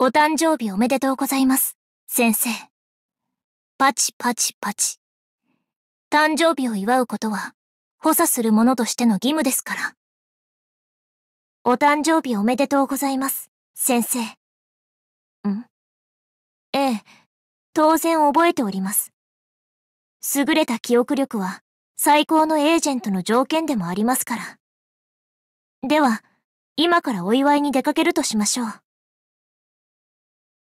お誕生日おめでとうございます、先生。パチパチパチ。誕生日を祝うことは、補佐する者としての義務ですから。お誕生日おめでとうございます、先生。んええ、当然覚えております。優れた記憶力は、最高のエージェントの条件でもありますから。では、今からお祝いに出かけるとしましょう。